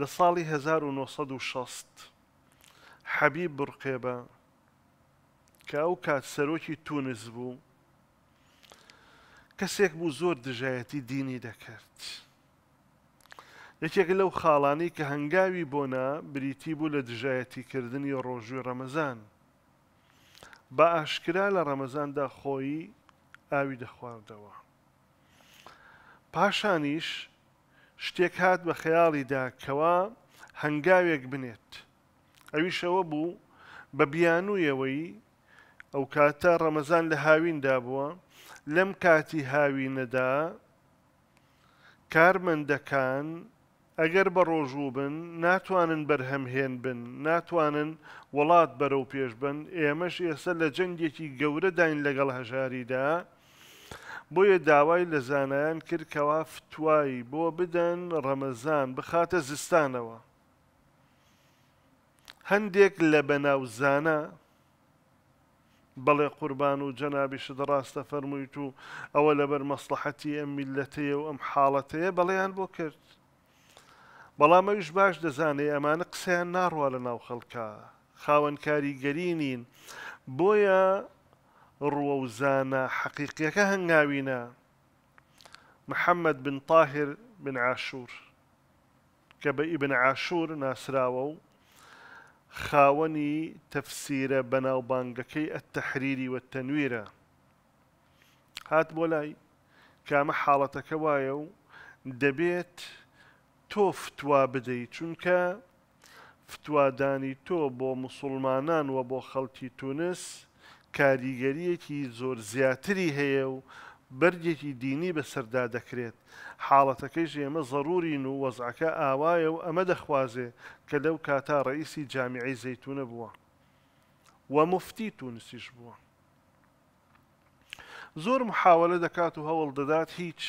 لە ساڵی 1960 حەبی بڕقێبە کە ئەو کات سەرۆکی تونس بوو کەسێک بوو زۆر دژایەتی دینی دەکرد. یەکێک لەو خاڵانی کە هەنگاوی بۆنا بریتی بوو لە دژایەتیکردنی ڕۆژوی ڕەمەزان. بە ئاشکرا لە ڕەمەزاندا خۆی ئاوی دەخواردەوە. پاشانیش شتێک هات بە خەیاڵیدا کەوا هەنگاوێک بنێت ئەویشەوە بوو بە بیانوویەوەی ئەو کاتە ڕەمەزان لە هاویندا بووە لەم کاتی هاوینەدا کارمەندەکان ئەگەر بە ڕۆژوو بن ناتوانن بەرهەمهێن بن ناتوانن وڵات بەرەو پێش بن ئێمەش ئێستا لە جەنگێکی گەورەداین لەگەڵ هەژاریدا بۆیە داوای لە زانایان کرد کەوا فتوایی بۆ بدەن ڕەمەزان بخاتە زستانەوە. هەندێک لە بەناوزانە بەڵێ قوربان و جەنابی شدڕاستە فەرموویت و ئەوە لەبەر مەسلحەتی ئەم میلەتەیە و ئەم حاڵەتەیە بەڵێیان بۆ کرد. بەڵامەویش باش دەزانێ ئەمانە قسەیان ناڕوا لە ناو خەڵکە خاوەن کاریگەری نین بۆیە ڕوە وزانە حەقیقیەکە هەنگاوینە محەممەد بن تاهر بن عاشور کە بە ئیبن عاشور ناسراوە و خاوەنی تەفسیرە بەناوبانگەکەی ئەتەحریری وەتەنویرە هات بۆ لای کامە حاڵەتەکە وایە و دەبێت تۆ فتوا بدەیت چونکە فتوادانی تۆ بۆ مسلمانان و بۆ خەڵکی تونس کاریگەریەکی زۆر زیاتری هەیە و بەرگێکی دینی بەسەردا دەکرێت حاڵەتەکەی ژێمە زەرورین و وەزعەکە ئاوایە و ئەمە دەخوازێ کە لەو کاتا ڕئیسی جامیعی زەتونە بووە و مفتی تونسیش بووە زۆر محاولە دەکات و هەوڵ دەدات هیچ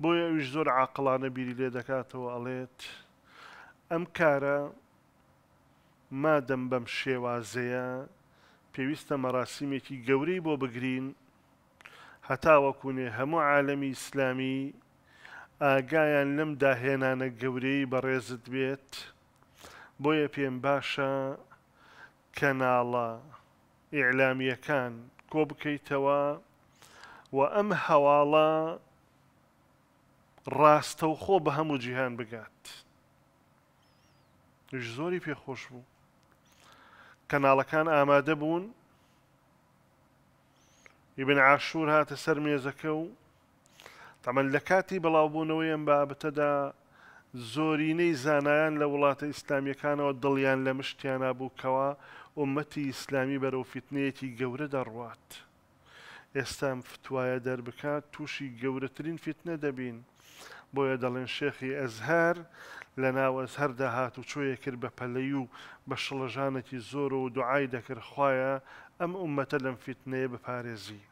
بۆ ئەوش زۆر عاقلانە بیری لێ دەکاتەوە ئەڵێت ئەم کارە مادەم بەم شێوازەیە پێویستە مەراسیمێکی گەورەی بۆ بگرین هەتا وەکوونێ هەموو عالەمی ئیسلامی ئاگایان لەم داهێنانە گەورەی بەڕێزت بێت بۆیە پێم باشە کەناڵە ئیعلامیەکان کۆ بکەیتەوە و ئەم هەواڵە ڕاستە و خۆ بە هەموو جیهان بگات. ژ زۆری پێخۆش بوو. کەناڵەکان ئامادە بوون ئیبن عاشور هاتە سەر مێزەکە و تەمەەن لە کاتی بەڵاوبوونەوەی ئەم بابەتەدا زۆرینەی زانایان لە وڵاتە ئیسلامیەکانەوە دڵیان لە مشتیانە بووکەوە ئومەتی ئیسلامی بەرەو فتنەیەکی گەورە دەڕوات. ئێستام فتوایە دەربکات تووشی گەورەترین فتنە دەبین بۆیە دەڵێن شێخی ئەزهار لە ناوەز هەردا هات و چۆیە کرد بە پەلەی و بە شڵەژانێکی زۆر و دوعای دەکرد خویە ئەم عومەتە لەم فیتنەیە بپارێزی.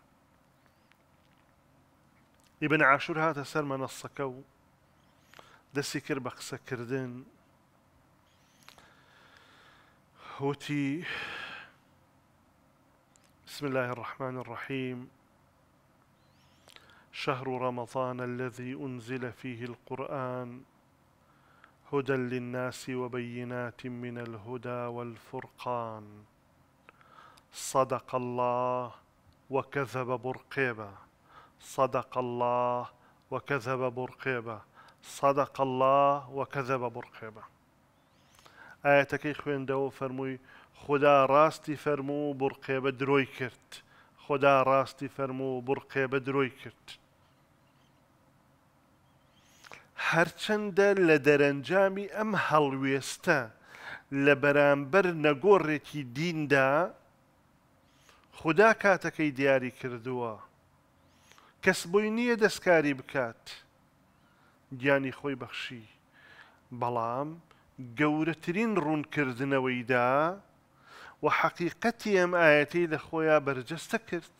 ئیبن عاشور هاتە سەر مەنەسەکە و دەستی کرد بە قسەکردن هوتی بسم الله الرحمن الرحيم شهر رمضان الذي أنزل فيه القرآن هدى للناس وبينات من الهدى والفرقان صدق الله وكذب برقيبة صدق الله وكذب برقيبة صدق الله وكذب برقيبة ئاەتەکەی دو فرموي خدا راستي فرمو برقيبه بڕقێ بە خدا راستي فرمو برقيبه بڕقێ هەرچەندە لە دەرەنجامی ئەم هەڵوێستە لە بەرامبەر نەگۆڕێکی دیندا خوددا کاتەکەی دیاری کردووە کەس بووی نییە دەستکاری بکات گیانی خۆی بەخشی بەڵام گەورەترین ڕوونکردنەوەیدا و حەقیقەتی ئەم ئاەتی لە خۆیان بەرجەستە کرد.